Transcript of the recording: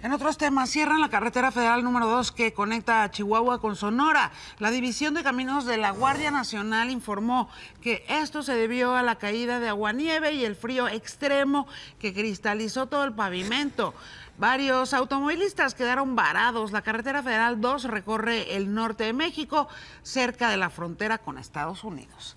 En otros temas, cierran la carretera federal número 2 que conecta a Chihuahua con Sonora. La División de Caminos de la Guardia Nacional informó que esto se debió a la caída de aguanieve y el frío extremo que cristalizó todo el pavimento. Varios automovilistas quedaron varados. La carretera federal 2 recorre el norte de México, cerca de la frontera con Estados Unidos.